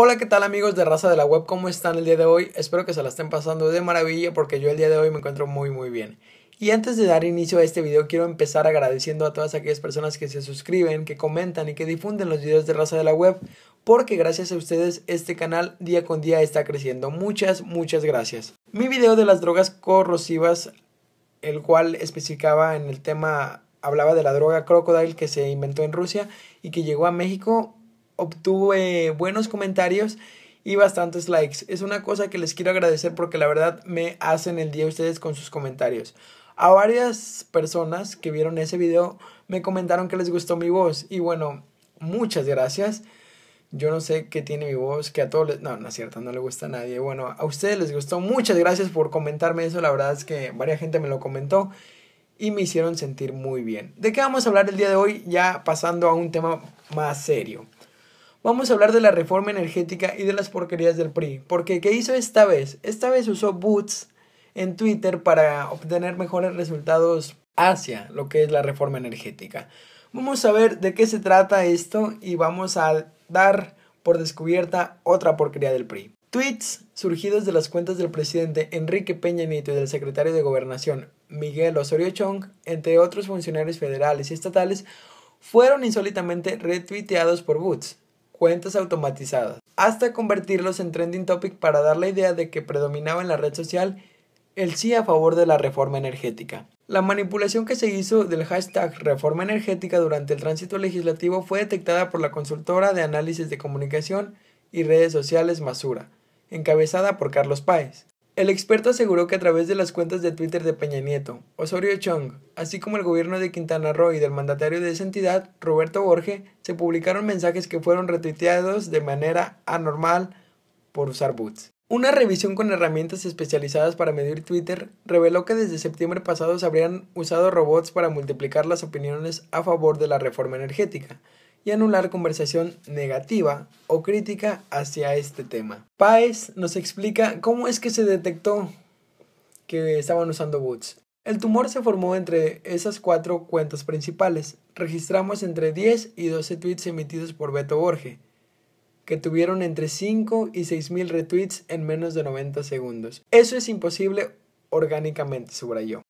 Hola, ¿qué tal amigos de Raza de la Web? ¿Cómo están el día de hoy? Espero que se la estén pasando de maravilla porque yo el día de hoy me encuentro muy muy bien. Y antes de dar inicio a este video quiero empezar agradeciendo a todas aquellas personas que se suscriben, que comentan y que difunden los videos de Raza de la Web porque gracias a ustedes este canal día con día está creciendo. Muchas, muchas gracias. Mi video de las drogas corrosivas, el cual especificaba en el tema, hablaba de la droga crocodile que se inventó en Rusia y que llegó a México, obtuve buenos comentarios y bastantes likes. Es una cosa que les quiero agradecer porque la verdad me hacen el día ustedes con sus comentarios. A varias personas que vieron ese video me comentaron que les gustó mi voz y bueno, muchas gracias. Yo no sé qué tiene mi voz, que a todos les... No, no es cierto, no le gusta a nadie. Bueno, a ustedes les gustó. Muchas gracias por comentarme eso. La verdad es que varias gente me lo comentó y me hicieron sentir muy bien. ¿De qué vamos a hablar el día de hoy? Ya pasando a un tema más serio vamos a hablar de la reforma energética y de las porquerías del PRI. Porque ¿qué hizo esta vez? Esta vez usó boots en Twitter para obtener mejores resultados hacia lo que es la reforma energética. Vamos a ver de qué se trata esto y vamos a dar por descubierta otra porquería del PRI. Tweets surgidos de las cuentas del presidente Enrique Peña Nieto y del secretario de Gobernación Miguel Osorio Chong, entre otros funcionarios federales y estatales, fueron insólitamente retuiteados por Boots cuentas automatizadas, hasta convertirlos en trending topic para dar la idea de que predominaba en la red social el sí a favor de la reforma energética. La manipulación que se hizo del hashtag reforma energética durante el tránsito legislativo fue detectada por la consultora de análisis de comunicación y redes sociales Masura, encabezada por Carlos Páez. El experto aseguró que a través de las cuentas de Twitter de Peña Nieto, Osorio Chong, así como el gobierno de Quintana Roo y del mandatario de esa entidad, Roberto Borge, se publicaron mensajes que fueron retuiteados de manera anormal por usar boots. Una revisión con herramientas especializadas para medir Twitter reveló que desde septiembre pasado se habrían usado robots para multiplicar las opiniones a favor de la reforma energética, y anular conversación negativa o crítica hacia este tema. Paez nos explica cómo es que se detectó que estaban usando boots. El tumor se formó entre esas cuatro cuentas principales. Registramos entre 10 y 12 tweets emitidos por Beto Borge, que tuvieron entre 5 y 6 mil retweets en menos de 90 segundos. Eso es imposible orgánicamente, subrayó.